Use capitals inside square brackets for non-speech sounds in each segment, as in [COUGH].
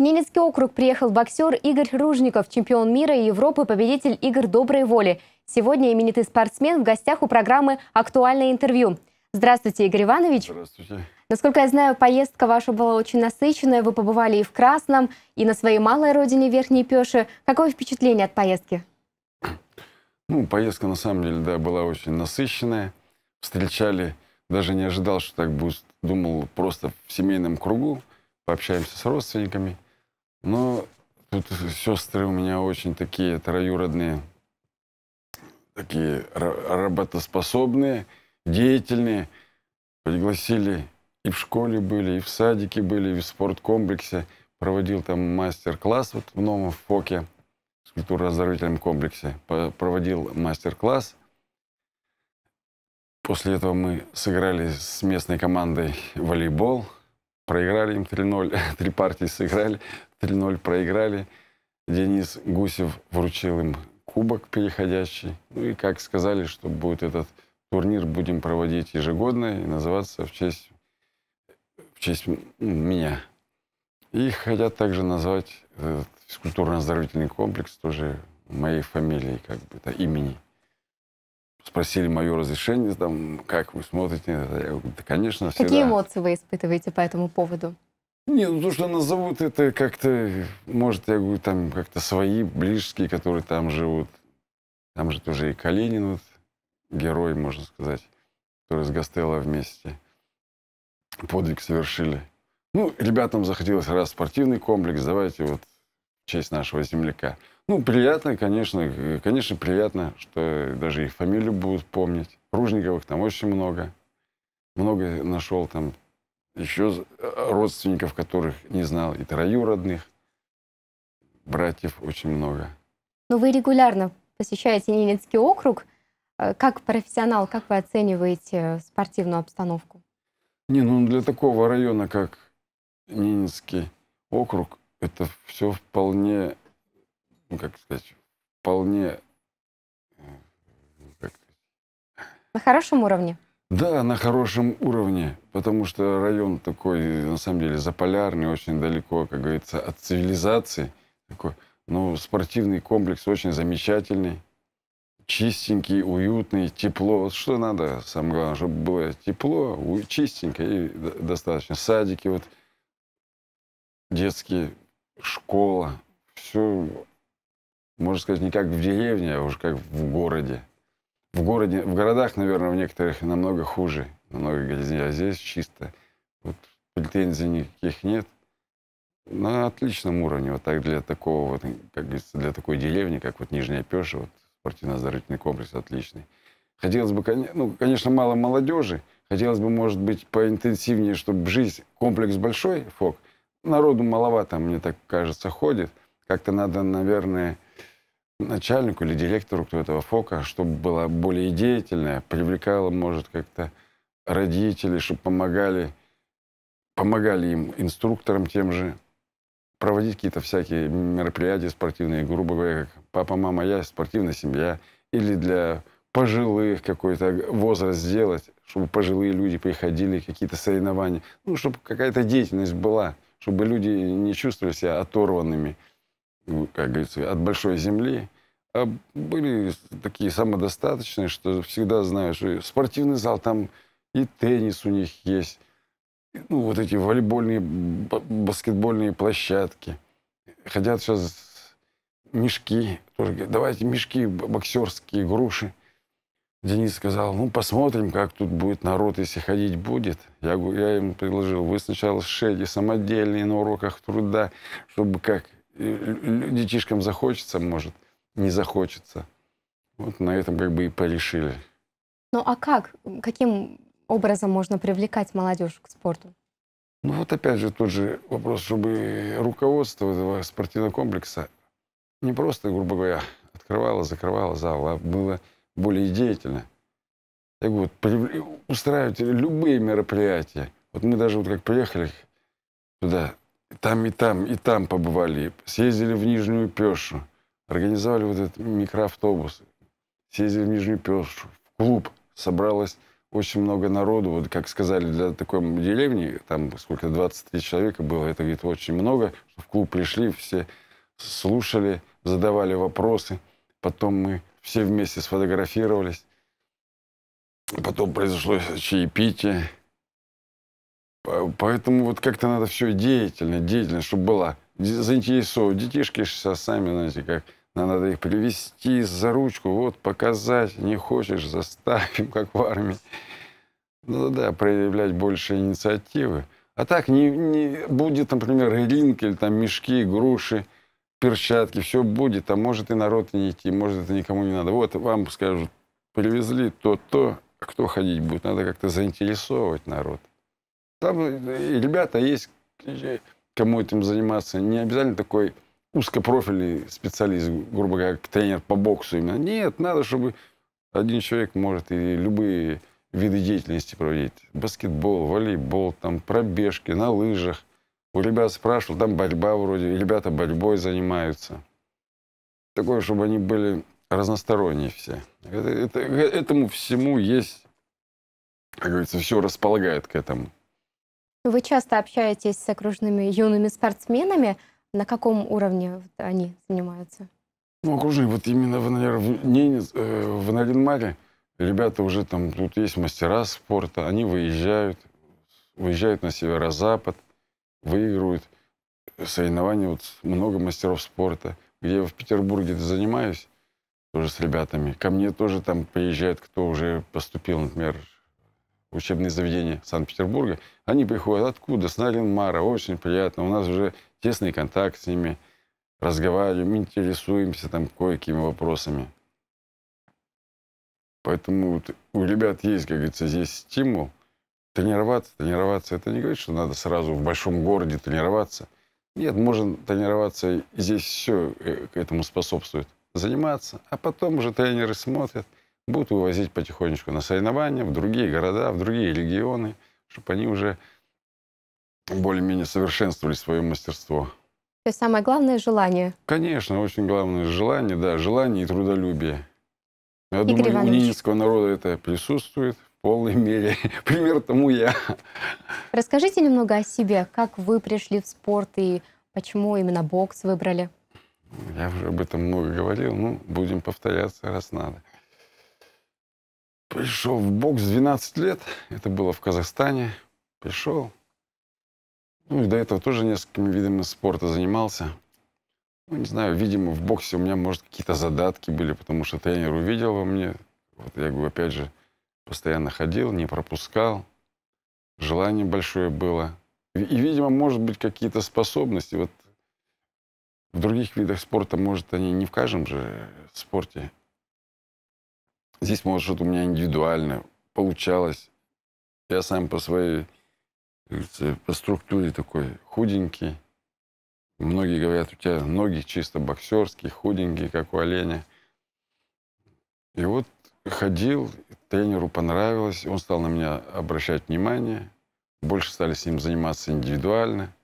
Ненецкий округ приехал боксер Игорь Ружников, чемпион мира и Европы, победитель игр доброй воли. Сегодня именитый спортсмен в гостях у программы «Актуальное интервью». Здравствуйте, Игорь Иванович. Здравствуйте. Насколько я знаю, поездка ваша была очень насыщенная. Вы побывали и в Красном, и на своей малой родине Верхней Пеши. Какое впечатление от поездки? Ну, поездка на самом деле, да, была очень насыщенная. Встречали, даже не ожидал, что так будет. Думал, просто в семейном кругу пообщаемся с родственниками. Но ну, тут сестры у меня очень такие троюродные, такие работоспособные, деятельные. Пригласили и в школе были, и в садике были, и в спорткомплексе. Проводил там мастер-класс вот в новом ФОКе, в культуро-оздоровительном комплексе. Проводил мастер-класс. После этого мы сыграли с местной командой волейбол – проиграли им 3-0, [LAUGHS] три партии сыграли, 3-0 проиграли. Денис Гусев вручил им кубок переходящий. Ну и как сказали, что будет этот турнир, будем проводить ежегодно и называться в честь, в честь меня. И хотят также назвать физкультурно-оздоровительный комплекс тоже моей фамилией, как бы, да, имени спросили мое разрешение, там, как вы смотрите. Я говорю, да, конечно, всегда. Какие эмоции вы испытываете по этому поводу? Не, ну то, что назовут, это как-то, может, я говорю, там как-то свои, ближские, которые там живут. Там же тоже и Калинин, вот, герой, можно сказать, который с Гастелло вместе подвиг совершили. Ну, ребятам захотелось, раз спортивный комплекс, давайте вот в честь нашего земляка. Ну, приятно, конечно. Э, конечно, приятно, что даже их фамилию будут помнить. Ружниковых там очень много. Много нашел там еще э, родственников, которых не знал, и троюродных. Братьев очень много. Но вы регулярно посещаете Ненецкий округ. Э, как профессионал, как вы оцениваете спортивную обстановку? Не, ну для такого района, как Ненецкий округ, это все вполне ну, как сказать, вполне... Э, как на хорошем уровне? Да, на хорошем уровне, потому что район такой, на самом деле, заполярный, очень далеко, как говорится, от цивилизации. Такой. Но ну, спортивный комплекс очень замечательный, чистенький, уютный, тепло. Вот что надо, самое главное, чтобы было тепло, чистенько и достаточно. Садики вот, детские, школа, все можно сказать, не как в деревне, а уже как в городе. В городе, в городах, наверное, в некоторых намного хуже, намного грязнее, а здесь чисто. Вот претензий никаких нет. На отличном уровне, вот так для такого, вот, как говорится, для такой деревни, как вот Нижняя Пеша, вот спортивно-оздоровительный комплекс отличный. Хотелось бы, ну, конечно, мало молодежи, хотелось бы, может быть, поинтенсивнее, чтобы жизнь, комплекс большой, ФОК, народу маловато, мне так кажется, ходит. Как-то надо, наверное, начальнику или директору кто этого ФОКа, чтобы была более деятельная, привлекала, может, как-то родители, чтобы помогали, помогали им, инструкторам тем же, проводить какие-то всякие мероприятия спортивные, грубо говоря, как папа, мама, я, спортивная семья, или для пожилых какой-то возраст сделать, чтобы пожилые люди приходили, какие-то соревнования, ну, чтобы какая-то деятельность была, чтобы люди не чувствовали себя оторванными – ну, как говорится, от большой земли, а были такие самодостаточные, что всегда знаешь, что спортивный зал, там и теннис у них есть, ну, вот эти волейбольные, баскетбольные площадки. Хотят сейчас мешки, тоже говорят, давайте мешки боксерские, груши. Денис сказал, ну, посмотрим, как тут будет народ, если ходить будет. Я, я им предложил, вы сначала шеди самодельные на уроках труда, чтобы как детишкам захочется, может, не захочется. Вот на этом как бы и порешили. Ну а как? Каким образом можно привлекать молодежь к спорту? Ну вот опять же тот же вопрос, чтобы руководство этого спортивного комплекса не просто, грубо говоря, открывало, закрывало зал, а было более деятельно. Я говорю, вот, устраивать любые мероприятия. Вот мы даже вот как приехали туда, там и там, и там побывали. Съездили в Нижнюю Пешу, организовали вот этот микроавтобус. Съездили в Нижнюю Пешу, в клуб. Собралось очень много народу. Вот, как сказали, для такой деревни, там сколько, 23 человека было, это, говорит, очень много. В клуб пришли, все слушали, задавали вопросы. Потом мы все вместе сфотографировались. Потом произошло чаепитие. Поэтому вот как-то надо все деятельно, деятельно, чтобы было заинтересован. Детишки сейчас сами, знаете, как надо их привести за ручку, вот показать, не хочешь, заставим, [LAUGHS] как в армии. Ну да, проявлять больше инициативы. А так не, не будет, например, ринкель, там мешки, груши, перчатки, все будет, а может и народ не идти, может это никому не надо. Вот вам скажут, привезли то-то, а кто ходить будет, надо как-то заинтересовать народ. Там э, ребята есть, э, кому этим заниматься. Не обязательно такой узкопрофильный специалист, грубо говоря, тренер по боксу. Именно. Нет, надо, чтобы один человек может и любые виды деятельности проводить. Баскетбол, волейбол, там пробежки на лыжах. У ребят спрашивал, там борьба вроде, и ребята борьбой занимаются. Такое, чтобы они были разносторонние все. Это, это, этому всему есть, как говорится, все располагает к этому. Вы часто общаетесь с окружными юными спортсменами. На каком уровне они занимаются? Ну, окружные, вот именно в, наверное, в, не, э, в Наринмаре ребята уже там, тут есть мастера спорта, они выезжают, выезжают на северо-запад, выигрывают соревнования, вот много мастеров спорта. Где я в Петербурге занимаюсь, тоже с ребятами. Ко мне тоже там приезжает, кто уже поступил, например, учебные заведения Санкт-Петербурга, они приходят откуда? С Наринмара, очень приятно, у нас уже тесный контакт с ними, разговариваем, интересуемся там кое-какими вопросами. Поэтому вот у ребят есть, как говорится, здесь стимул тренироваться, тренироваться. Это не говорит, что надо сразу в большом городе тренироваться. Нет, можно тренироваться, и здесь все э, к этому способствует. Заниматься, а потом уже тренеры смотрят – будут вывозить потихонечку на соревнования, в другие города, в другие регионы, чтобы они уже более-менее совершенствовали свое мастерство. То есть самое главное – желание. Конечно, очень главное – желание, да, желание и трудолюбие. Я Игорь думаю, Иванович. у ненецкого народа это присутствует в полной мере. [LAUGHS] Пример тому я. Расскажите немного о себе. Как вы пришли в спорт и почему именно бокс выбрали? Я уже об этом много говорил, ну, будем повторяться, раз надо. Пришел в бокс 12 лет, это было в Казахстане. Пришел. Ну и до этого тоже несколькими видами спорта занимался. Ну, не знаю, видимо, в боксе у меня, может, какие-то задатки были, потому что тренер увидел во мне. Вот я говорю, опять же, постоянно ходил, не пропускал. Желание большое было. И, видимо, может быть, какие-то способности. Вот в других видах спорта, может, они не в каждом же спорте Здесь, может, что-то у меня индивидуальное получалось. Я сам по своей, по структуре такой худенький. Многие говорят, у тебя ноги чисто боксерские, худенькие, как у оленя. И вот ходил, тренеру понравилось, он стал на меня обращать внимание, больше стали с ним заниматься индивидуально.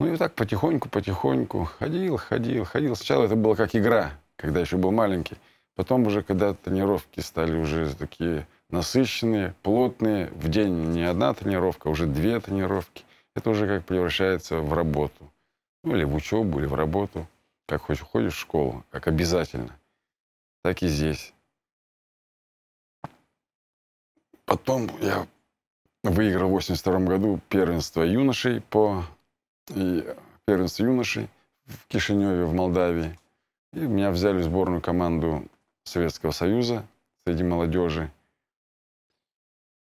Ну и так потихоньку, потихоньку ходил, ходил, ходил. Сначала это было как игра, когда еще был маленький. Потом уже, когда тренировки стали уже такие насыщенные, плотные, в день не одна тренировка, а уже две тренировки, это уже как превращается в работу. Ну или в учебу, или в работу. Как хочешь, ходишь в школу, как обязательно. Так и здесь. Потом я выиграл в 82 году первенство юношей по и первенство юношей в Кишиневе, в Молдавии. И меня взяли в сборную команду Советского Союза среди молодежи.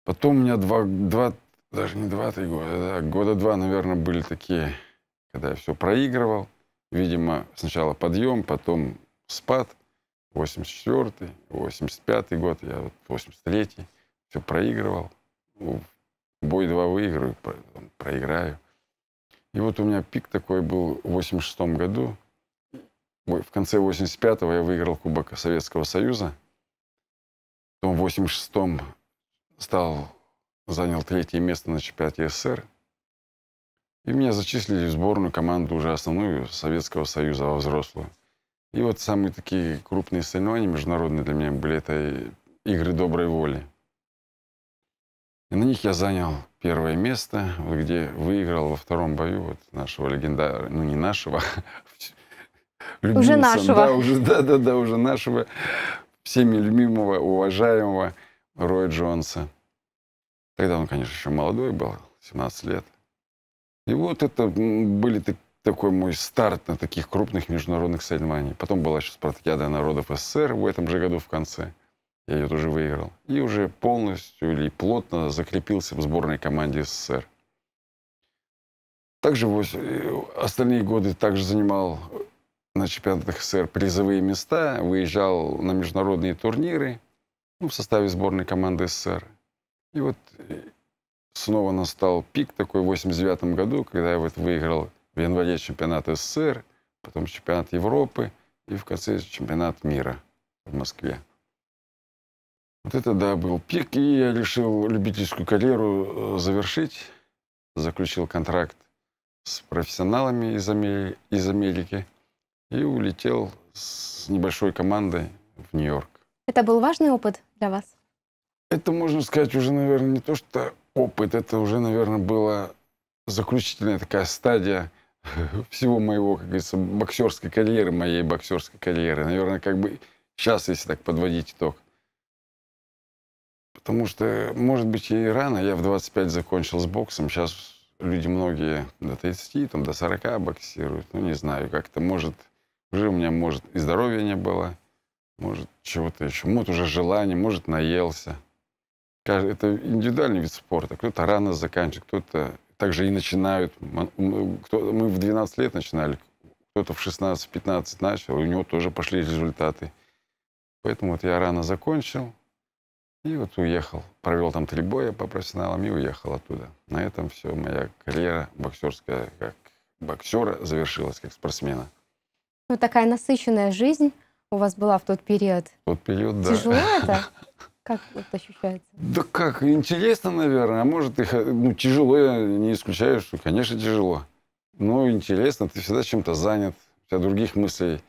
Потом у меня два, два даже не два, три года, да, года два, наверное, были такие, когда я все проигрывал. Видимо, сначала подъем, потом спад. 84-й, 85-й год, я вот 83-й, все проигрывал. Ну, бой два выиграю, проиграю. И вот у меня пик такой был в 86 году в конце 85-го я выиграл Кубок Советского Союза. Потом в 86-м стал, занял третье место на чемпионате СССР. И меня зачислили в сборную команду уже основную Советского Союза во взрослую. И вот самые такие крупные соревнования международные для меня были это игры доброй воли. И на них я занял первое место, где выиграл во втором бою вот нашего легендарного, ну не нашего, [LAUGHS] Любимца, уже нашего. Да, уже, да, да, да, уже нашего, всеми любимого, уважаемого Роя Джонса. Тогда он, конечно, еще молодой был, 17 лет. И вот это были такой мой старт на таких крупных международных соревнованиях. Потом была еще спартакиада народов СССР в этом же году в конце. Я ее тоже выиграл. И уже полностью или плотно закрепился в сборной команде СССР. Также э, остальные годы также занимал э, на чемпионатах СССР призовые места, выезжал на международные турниры ну, в составе сборной команды СССР. И вот э, снова настал пик такой в 89 году, когда я вот выиграл в январе чемпионат СССР, потом чемпионат Европы и в конце чемпионат мира в Москве. Вот это, да, был пик, и я решил любительскую карьеру э, завершить. Заключил контракт с профессионалами из Америки. Из Америки и улетел с небольшой командой в Нью-Йорк. Это был важный опыт для вас? Это, можно сказать, уже, наверное, не то, что опыт, это уже, наверное, была заключительная такая стадия [LAUGHS] всего моего, как говорится, боксерской карьеры, моей боксерской карьеры. Наверное, как бы сейчас, если так подводить итог. Потому что, может быть, и рано, я в 25 закончил с боксом, сейчас люди многие до 30, там, до 40 боксируют, ну, не знаю, как-то, может, уже у меня, может, и здоровья не было, может, чего-то еще, может, уже желание, может, наелся. Это индивидуальный вид спорта. Кто-то рано заканчивает, кто-то также и начинают. Мы в 12 лет начинали, кто-то в 16-15 начал, и у него тоже пошли результаты. Поэтому вот я рано закончил и вот уехал. Провел там три боя по профессионалам и уехал оттуда. На этом все, моя карьера боксерская как боксера завершилась, как спортсмена. Ну, такая насыщенная жизнь у вас была в тот период. В тот период, да. Тяжело это? [LAUGHS] Как это ощущается? Да как, интересно, наверное. А может, их, ну, тяжело, я не исключаю, что, конечно, тяжело. Но интересно, ты всегда чем-то занят, у тебя других мыслей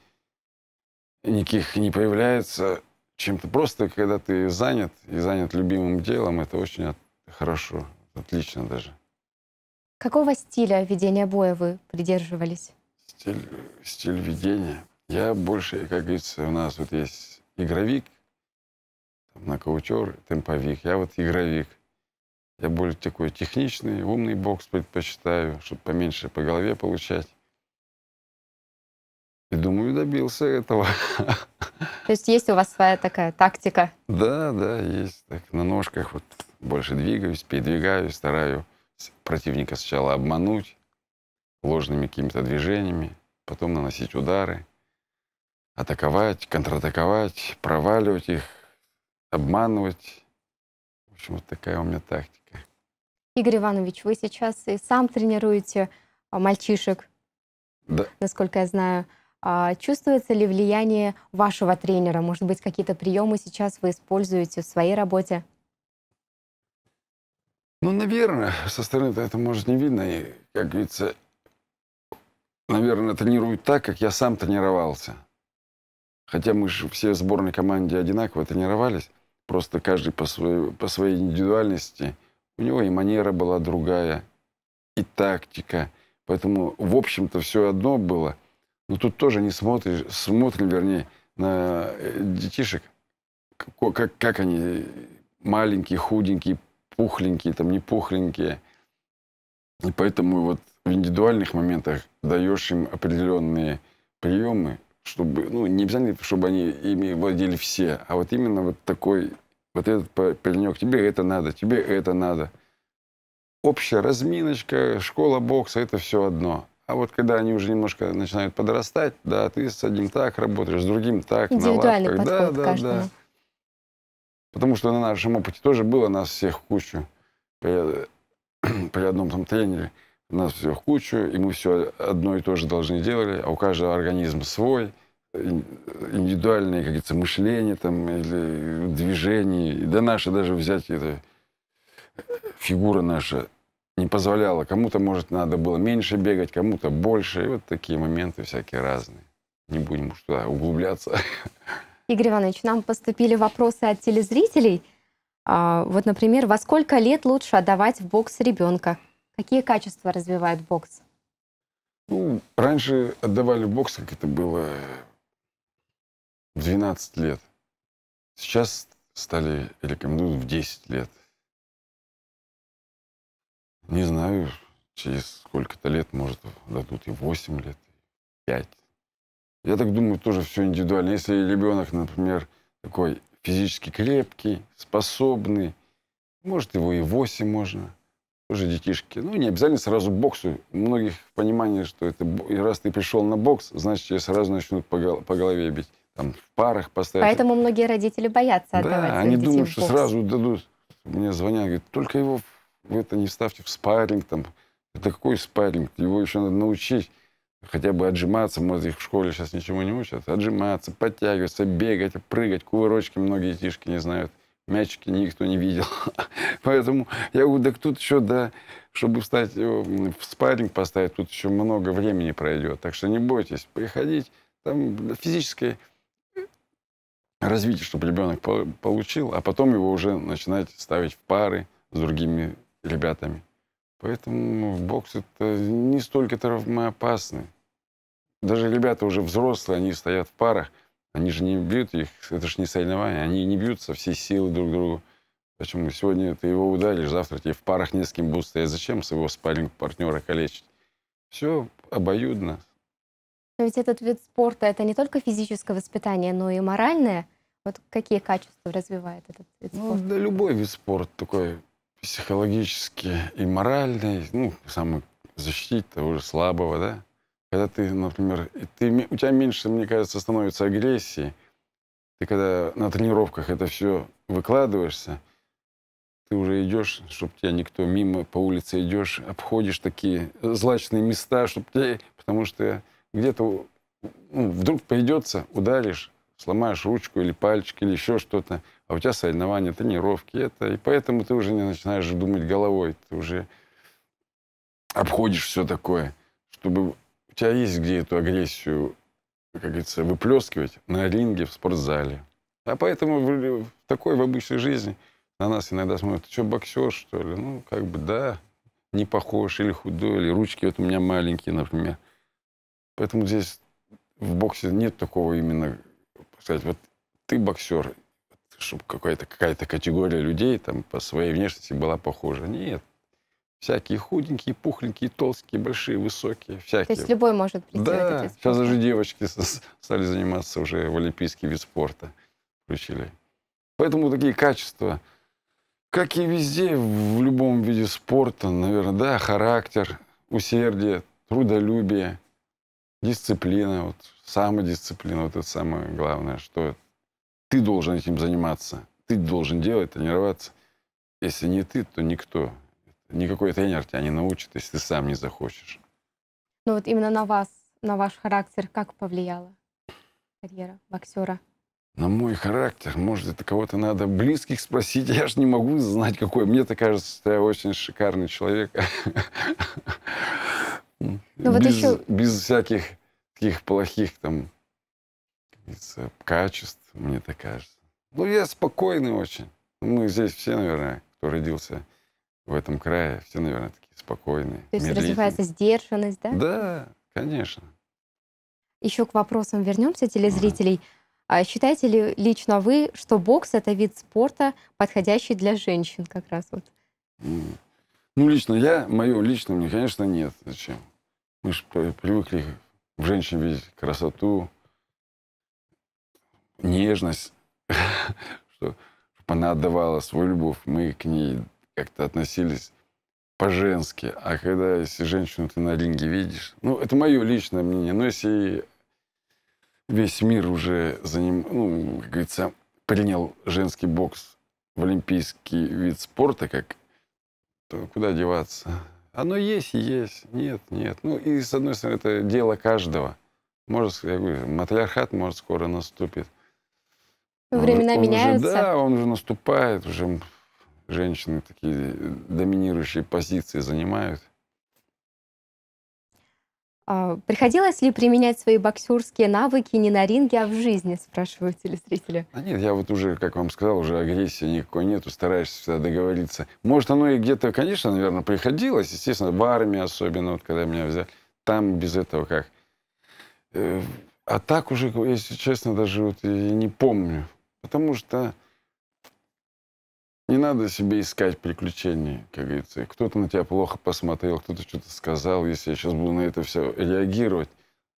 никаких не появляется. Чем-то просто, когда ты занят и занят любимым делом, это очень от... хорошо, отлично даже. Какого стиля ведения боя вы придерживались? стиль, стиль ведения. Я больше, как говорится, у нас вот есть игровик, там, нокаутер, темповик. Я вот игровик. Я более такой техничный, умный бокс предпочитаю, чтобы поменьше по голове получать. И думаю, добился этого. То есть есть у вас своя такая тактика? Да, да, есть. Так, на ножках вот больше двигаюсь, передвигаюсь, стараюсь противника сначала обмануть, ложными какими-то движениями, потом наносить удары, атаковать, контратаковать, проваливать их, обманывать. В общем, вот такая у меня тактика. Игорь Иванович, вы сейчас и сам тренируете а, мальчишек, да. насколько я знаю. А, чувствуется ли влияние вашего тренера? Может быть, какие-то приемы сейчас вы используете в своей работе? Ну, наверное, со стороны это может не видно. И, как говорится, наверное, тренируют так, как я сам тренировался. Хотя мы же все в сборной команде одинаково тренировались, просто каждый по своей, по своей индивидуальности. У него и манера была другая, и тактика. Поэтому, в общем-то, все одно было. Но тут тоже не смотришь, смотрим, вернее, на э, детишек, как, как, как они маленькие, худенькие, пухленькие, там не пухленькие. И поэтому вот в индивидуальных моментах даешь им определенные приемы, чтобы, ну, не обязательно, чтобы они ими владели все, а вот именно вот такой, вот этот паренек, тебе это надо, тебе это надо. Общая разминочка, школа бокса, это все одно. А вот когда они уже немножко начинают подрастать, да, ты с одним так работаешь, с другим так, Индивидуальный на лавках. да, да, да. Потому что на нашем опыте тоже было нас всех кучу при, [CLEARS THROAT] при одном там тренере нас все кучу, и мы все одно и то же должны делать, а у каждого организм свой, индивидуальные, как говорится, мышление там, или движение. Да наши даже взять, это, фигура наша не позволяла. Кому-то, может, надо было меньше бегать, кому-то больше. И вот такие моменты всякие разные. Не будем уж туда углубляться. [LAUGHS] Игорь Иванович, нам поступили вопросы от телезрителей. А, вот, например, во сколько лет лучше отдавать в бокс ребенка? Какие качества развивает бокс? Ну, раньше отдавали бокс, как это было в 12 лет. Сейчас стали рекомендуют в 10 лет. Не знаю, через сколько-то лет, может, дадут и 8 лет, 5. Я так думаю, тоже все индивидуально. Если ребенок, например, такой физически крепкий, способный, может, его и 8 можно тоже детишки. Ну, не обязательно сразу боксу. У многих понимание, что это и раз ты пришел на бокс, значит, тебя сразу начнут по, гол по голове бить. Там в парах поставить. Поэтому многие родители боятся отдавать Да, они думают, что сразу дадут. Мне звонят, говорят, только его в это не ставьте, в спарринг там. Это какой спарринг? Его еще надо научить хотя бы отжиматься, может, их в школе сейчас ничего не учат, отжиматься, подтягиваться, бегать, прыгать, кувырочки многие детишки не знают мячики никто не видел. [LAUGHS] Поэтому я говорю, да тут еще, да, чтобы встать э, в спарринг поставить, тут еще много времени пройдет. Так что не бойтесь, приходить. Там физическое развитие, чтобы ребенок получил, а потом его уже начинать ставить в пары с другими ребятами. Поэтому в бокс это не столько травмоопасно, Даже ребята уже взрослые, они стоят в парах – они же не бьют их, это же не соревнование, они не бьются со всей силы друг другу. Почему? Сегодня ты его ударишь, завтра тебе в парах не с кем будут стоять. Зачем своего спарринг-партнера калечить? Все обоюдно. Но ведь этот вид спорта — это не только физическое воспитание, но и моральное. Вот какие качества развивает этот вид ну, спорта? Ну, да, любой вид спорта такой психологический и моральный. Ну, самый защитить того же слабого, да? Когда ты, например, ты, у тебя меньше, мне кажется, становится агрессии. Ты когда на тренировках это все выкладываешься, ты уже идешь, чтобы тебя никто мимо по улице идешь, обходишь такие злачные места, чтобы тебя, потому что где-то ну, вдруг придется, ударишь, сломаешь ручку или пальчик или еще что-то, а у тебя соревнования, тренировки, это, и поэтому ты уже не начинаешь думать головой, ты уже обходишь все такое, чтобы у тебя есть где эту агрессию, как говорится, выплескивать на ринге, в спортзале. А поэтому в, в такой в обычной жизни на нас иногда смотрят, ты что, боксер, что ли? Ну, как бы, да, не похож, или худой, или ручки вот у меня маленькие, например. Поэтому здесь в боксе нет такого именно, сказать, вот ты боксер, чтобы какая-то какая, -то, какая -то категория людей там по своей внешности была похожа. Нет, Всякие худенькие, пухленькие, толстые, большие, высокие, всякие. То есть любой может прийти да, сейчас даже девочки стали заниматься уже в олимпийский вид спорта. Включили. Поэтому такие качества, как и везде, в любом виде спорта, наверное, да, характер, усердие, трудолюбие, дисциплина, вот самодисциплина, вот это самое главное, что ты должен этим заниматься, ты должен делать, тренироваться. Если не ты, то никто. Никакой тренер тебя не научит, если ты сам не захочешь. Ну вот именно на вас, на ваш характер, как повлияла карьера боксера? На мой характер, может, это кого-то надо близких спросить, [LAUGHS] я же не могу знать, какой. Мне-то кажется, что я очень шикарный человек. [LAUGHS] Ну, ну без, без всяких таких плохих там качеств, мне так кажется. Ну, я спокойный очень. Мы здесь все, наверное, кто родился в этом крае все, наверное, такие спокойные. То есть развивается сдержанность, да? Да, конечно. Еще к вопросам вернемся телезрителей. Ага. А считаете ли лично вы, что бокс это вид спорта, подходящий для женщин как раз вот? Ну, лично я, мое лично мне, конечно, нет. Зачем? Мы же привыкли в женщин видеть красоту, нежность, [LAUGHS] что она отдавала свою любовь, мы к ней как-то относились по-женски. А когда, если женщину ты на ринге видишь... Ну, это мое личное мнение. Но если весь мир уже за ним, ну, как говорится, принял женский бокс в олимпийский вид спорта, как то куда деваться? Оно есть и есть. Нет, нет. Ну, и, с одной стороны, это дело каждого. Может, я говорю, матриархат, может, скоро наступит. Времена он, он меняются. Уже, да, он уже наступает, уже женщины такие э, доминирующие позиции занимают. А, приходилось ли применять свои боксерские навыки не на ринге, а в жизни, спрашивают телезрители? А нет, я вот уже, как вам сказал, уже агрессии никакой нету, стараешься всегда договориться. Может, оно и где-то, конечно, наверное, приходилось, естественно, в армии особенно, вот когда меня взяли, там без этого как. Э, а так уже, если честно, даже вот и не помню, потому что не надо себе искать приключений, как говорится. Кто-то на тебя плохо посмотрел, кто-то что-то сказал. Если я сейчас буду на это все реагировать,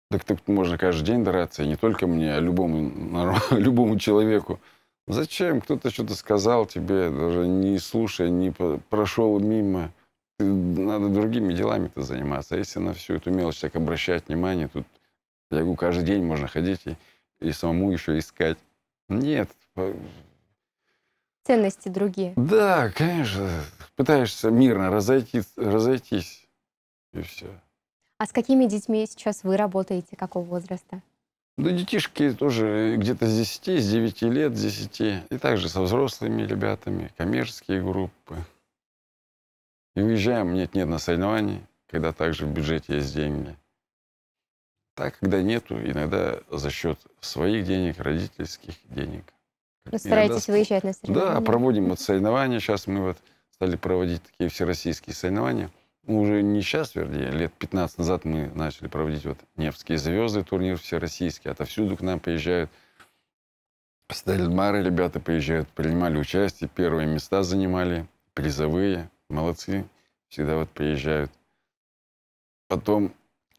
так тут можно каждый день драться, и не только мне, а любому, [LAUGHS] любому человеку. Зачем? Кто-то что-то сказал тебе, даже не слушая, не прошел мимо. Надо другими делами-то заниматься. А если на всю эту мелочь так обращать внимание, тут, я говорю, каждый день можно ходить и, и самому еще искать. Нет, Ценности другие. Да, конечно. Пытаешься мирно разойтись, разойтись, и все. А с какими детьми сейчас вы работаете? Какого возраста? Ну, детишки тоже где-то с 10, с 9 лет, с 10. И также со взрослыми ребятами, коммерческие группы. И уезжаем, нет-нет, на соревнования, когда также в бюджете есть деньги. Так, когда нету, иногда за счет своих денег, родительских денег. Вы стараетесь доску. выезжать на соревнования? Да, проводим вот соревнования. Сейчас мы вот стали проводить такие всероссийские соревнования. Мы ну, уже не сейчас, вернее, лет 15 назад мы начали проводить вот Невские звезды, турнир всероссийский. Отовсюду к нам приезжают. С ребята приезжают, принимали участие, первые места занимали, призовые. Молодцы, всегда вот приезжают. Потом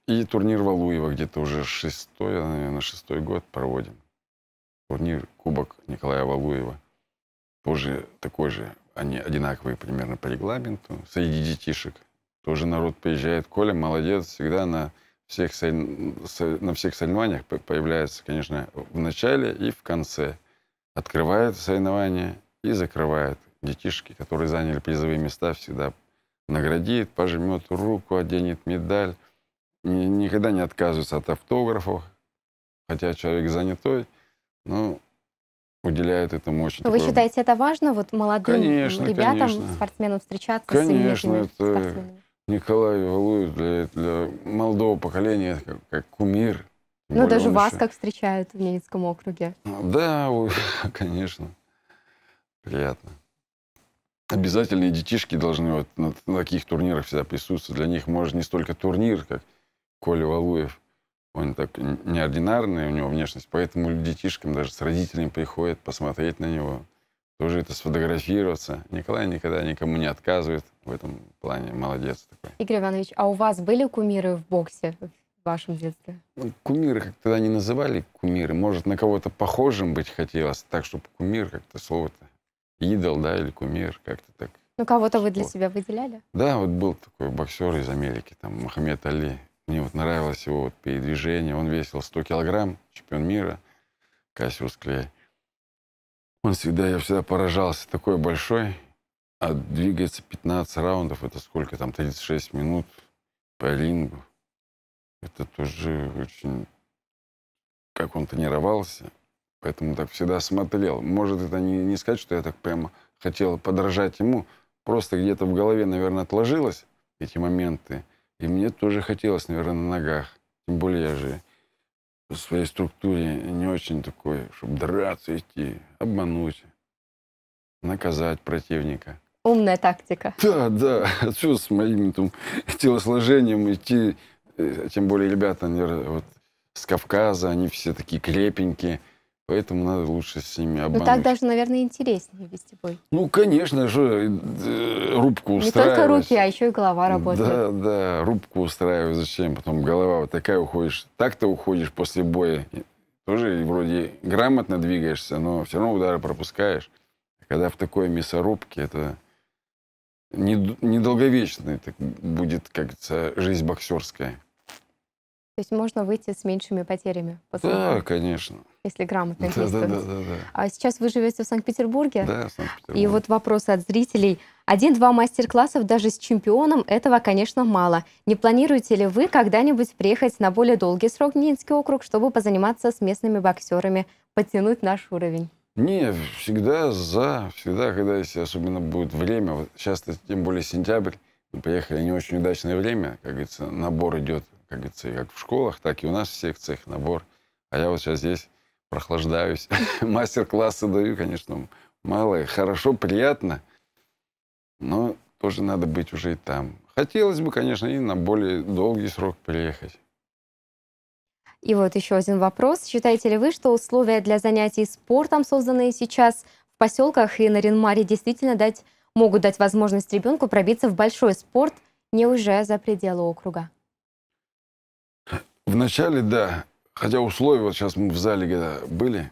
и турнир Валуева где-то уже шестой, наверное, шестой год проводим турнир Кубок Николая Валуева. Тоже такой же, они одинаковые примерно по регламенту, среди детишек. Тоже народ приезжает. Коля молодец, всегда на всех, соль на всех соревнованиях появляется, конечно, в начале и в конце. Открывает соревнования и закрывает. Детишки, которые заняли призовые места, всегда наградит, пожмет руку, оденет медаль. Никогда не отказывается от автографов, хотя человек занятой – ну, уделяет этому очень. Вы считаете это важно, вот молодым конечно, ребятам, конечно. спортсменам встречаться конечно, с это спортсменами? Николай Валуев для, для молодого поколения как, как кумир. Ну, более, даже вас еще... как встречают в Ненецком округе. Ну, да, [LAUGHS] конечно. Приятно. Обязательные детишки должны вот на таких турнирах всегда присутствовать. Для них может не столько турнир, как Коля Валуев – он так неординарный, у него внешность, поэтому детишкам даже с родителями приходят посмотреть на него, тоже это сфотографироваться. Николай никогда никому не отказывает в этом плане, молодец такой. Игорь Иванович, а у вас были кумиры в боксе в вашем детстве? Ну, кумиры как то тогда не называли кумиры, может на кого-то похожим быть хотелось, так чтобы кумир как-то слово-то, идол, да, или кумир, как-то так. Ну, кого-то вы для себя выделяли? Да, вот был такой боксер из Америки, там, Мухаммед Али, мне вот нравилось его вот передвижение. Он весил 100 килограмм, чемпион мира, Кассиус Клей. Он всегда, я всегда поражался, такой большой, а двигается 15 раундов, это сколько там, 36 минут по рингу. Это тоже очень... Как он тренировался, поэтому так всегда смотрел. Может, это не, не сказать, что я так прямо хотел подражать ему, просто где-то в голове, наверное, отложилось эти моменты. И мне тоже хотелось, наверное, на ногах. Тем более я же по своей структуре не очень такой, чтобы драться идти, обмануть, наказать противника. Умная тактика. Да, да. Отсюда с моим там, телосложением идти, э, тем более ребята, наверное, вот с Кавказа, они все такие крепенькие. Поэтому надо лучше с ними обмануть. Ну так даже, наверное, интереснее вести бой. Ну, конечно же, э, рубку устраивать. Не только руки, а еще и голова работает. Да, да, рубку устраивать зачем? Потом голова вот такая уходишь. Так-то уходишь после боя. Тоже вроде грамотно двигаешься, но все равно удары пропускаешь. А когда в такой мясорубке, это недолговечный так будет, как говорится, жизнь боксерская. То есть можно выйти с меньшими потерями? После да, этого. конечно если грамотно да, действовать. Да, да, да, да. А сейчас вы живете в Санкт-Петербурге. Да, Санкт-Петербург. И вот вопросы от зрителей. Один-два мастер-классов даже с чемпионом этого, конечно, мало. Не планируете ли вы когда-нибудь приехать на более долгий срок в Нинский округ, чтобы позаниматься с местными боксерами, подтянуть наш уровень? Не, всегда за, всегда, когда если особенно будет время, вот сейчас тем более сентябрь, мы поехали не очень удачное время, как говорится, набор идет, как говорится, как в школах, так и у нас в секциях набор. А я вот сейчас здесь прохлаждаюсь. [LAUGHS] Мастер-классы даю, конечно, мало. Хорошо, приятно, но тоже надо быть уже и там. Хотелось бы, конечно, и на более долгий срок приехать. И вот еще один вопрос. Считаете ли вы, что условия для занятий спортом, созданные сейчас в поселках и на Ренмаре, действительно дать, могут дать возможность ребенку пробиться в большой спорт, не уже за пределы округа? Вначале, да. Хотя условия, вот сейчас мы в зале когда были,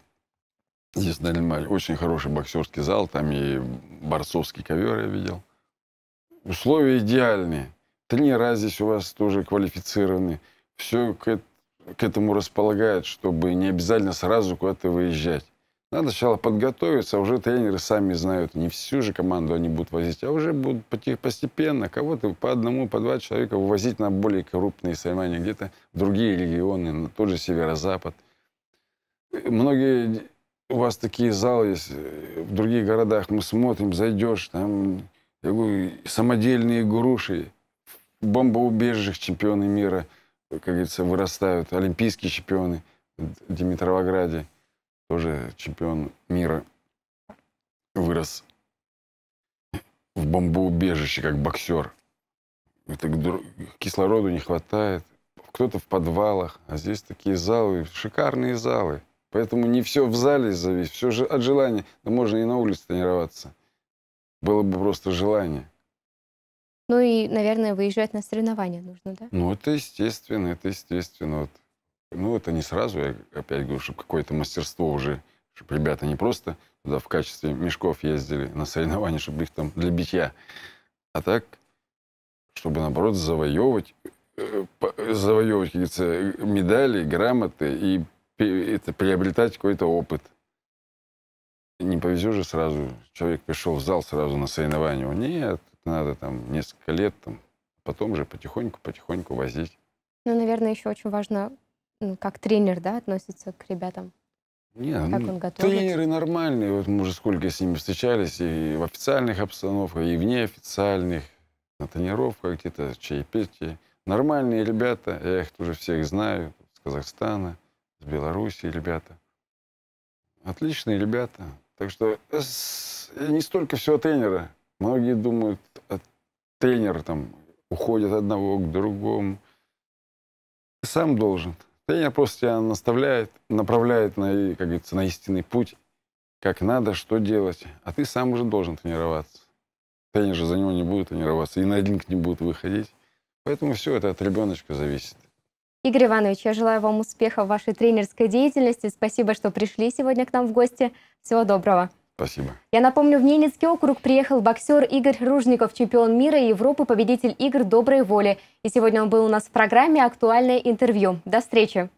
здесь на Лимаре, очень хороший боксерский зал, там и борцовский ковер я видел. Условия идеальные. Тренера здесь у вас тоже квалифицированы. Все к, к этому располагает, чтобы не обязательно сразу куда-то выезжать. Надо сначала подготовиться, уже тренеры сами знают, не всю же команду они будут возить, а уже будут постепенно кого-то по одному, по два человека вывозить на более крупные соревнования, где-то в другие регионы, на тот же северо-запад. Многие у вас такие залы есть, э, в других городах мы смотрим, зайдешь, там я говорю, самодельные груши, в бомбоубежищах чемпионы мира, как говорится, вырастают, олимпийские чемпионы в Димитровограде – тоже чемпион мира, вырос в бомбоубежище, как боксер. Это кислороду не хватает. Кто-то в подвалах, а здесь такие залы, шикарные залы. Поэтому не все в зале зависит, все же от желания. Да можно и на улице тренироваться. Было бы просто желание. Ну и, наверное, выезжать на соревнования нужно, да? Ну, это естественно, это естественно. Вот ну, это не сразу, я опять говорю, чтобы какое-то мастерство уже, чтобы ребята не просто туда в качестве мешков ездили на соревнования, чтобы их там для битья, а так, чтобы, наоборот, завоевывать, э, завоевывать, как говорится, медали, грамоты и это, приобретать какой-то опыт. Не повезет же сразу, человек пришел в зал сразу на соревнования. Нет, надо там несколько лет, там, потом же потихоньку-потихоньку возить. Ну, наверное, еще очень важно как тренер, да, относится к ребятам? Не, как ну, он готовит? Тренеры нормальные, вот мы уже сколько с ними встречались, и в официальных обстановках, и в неофициальных, на тренировках где-то, чаепитие. Нормальные ребята, я их тоже всех знаю, с Казахстана, с Белоруссии ребята. Отличные ребята. Так что э, э, не столько все тренера. Многие думают, а тренер там уходит одного к другому. Сам должен. Тренер просто тебя наставляет, направляет на, как говорится, на истинный путь, как надо, что делать. А ты сам уже должен тренироваться. Тренер же за него не будет тренироваться, и на один к ним будет выходить. Поэтому все это от ребеночка зависит. Игорь Иванович, я желаю вам успеха в вашей тренерской деятельности. Спасибо, что пришли сегодня к нам в гости. Всего доброго. Спасибо. Я напомню, в Ненецкий округ приехал боксер Игорь Ружников, чемпион мира и Европы, победитель игр доброй воли. И сегодня он был у нас в программе «Актуальное интервью». До встречи!